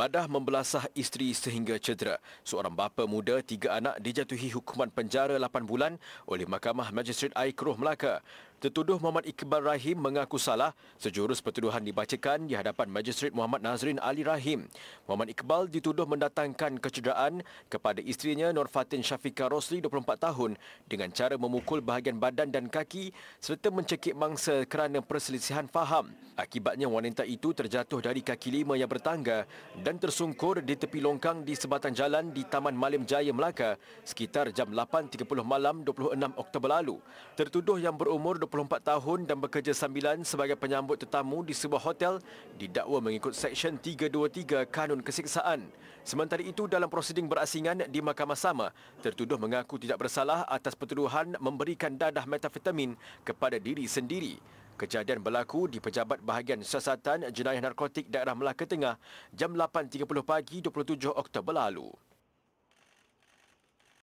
Padah membelasah isteri sehingga cedera, seorang bapa muda tiga anak dijatuhi hukuman penjara 8 bulan oleh Mahkamah Magistrate Aikroh Melaka. Tertuduh Muhammad Iqbal Rahim mengaku salah. Sejurus pertuduhan dibacakan di hadapan Majistret Muhammad Nazrin Ali Rahim. Muhammad Iqbal dituduh mendatangkan kecederaan kepada istrinya Norfatin Syafiqah Rosli 24 tahun dengan cara memukul bahagian badan dan kaki serta mencekik mangsa kerana perselisihan faham. Akibatnya wanita itu terjatuh dari kaki lima yang bertangga dan tersungkur di tepi longkang di sebatang jalan di Taman Malim Jaya Melaka sekitar jam 8.30 malam 26 Oktober lalu. Tertuduh yang berumur 24 tahun dan bekerja sambilan sebagai penyambut tetamu di sebuah hotel didakwa mengikut Seksyen 323 Kanun Kesiksaan. Sementara itu, dalam prosiding berasingan di mahkamah sama, tertuduh mengaku tidak bersalah atas pertuduhan memberikan dadah metafetamin kepada diri sendiri. Kejadian berlaku di Pejabat Bahagian Siasatan Jenayah Narkotik Daerah Melaka Tengah jam 8.30 pagi 27 Oktober lalu.